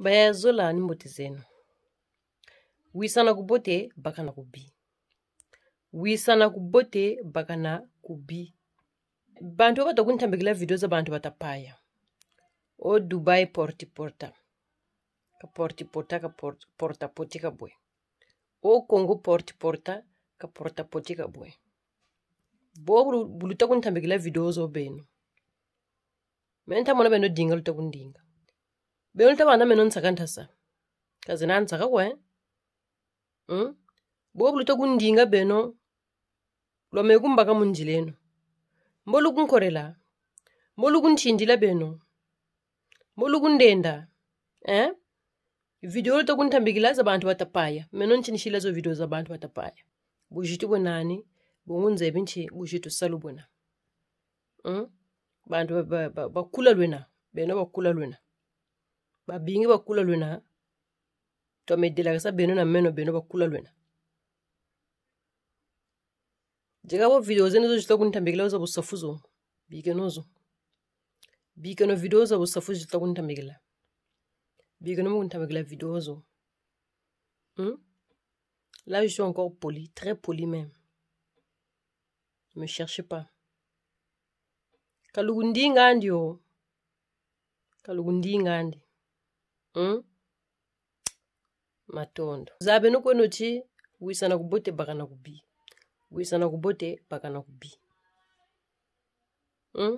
bayazola ni mbote zenu wisana kubote bakana kubi wisana kubote bakana kubi bantu batakunthambikila video za bantu batapaya o dubai porti porta ka porti porta ka porta, porta poti ka bwe o congo porti porta ka porta poti ka bwe bo buluta kunthambikila video zo benu menthamona beno dinga luta kundinga beolta bana meno ntshakantha sa kazi na ntshaka kwe eh? mm? boobuluta kundinga beno lwa meku mbaka munjileno mbolu kunkhorela mbolu kunthindila beno mbolu kundenda e eh? vidio olta kunthambikila za bantu batapaya meno nchinishila zo vidio za bantu batapaya buxitu bunani bungunzebi nchi buxitu salu buna mm? bantu bakula ba, ba, ba, lwina beno bakula lwina babingi bakula lwena to sa beno na meno beno bakula lwena jekabo video zene zozita kunithambekela za busafuzo bikenozo bikeno video za busafuzo zita kunithambekela bikeno video zo hmm? là je suis encore poli très poli même ne me cherchez pas kalugu ndingandi yo kalugu ngandi mm? matondo zabe nokwena uthi wisana kubote bakana kubi wisana kubote bakana kubi mm?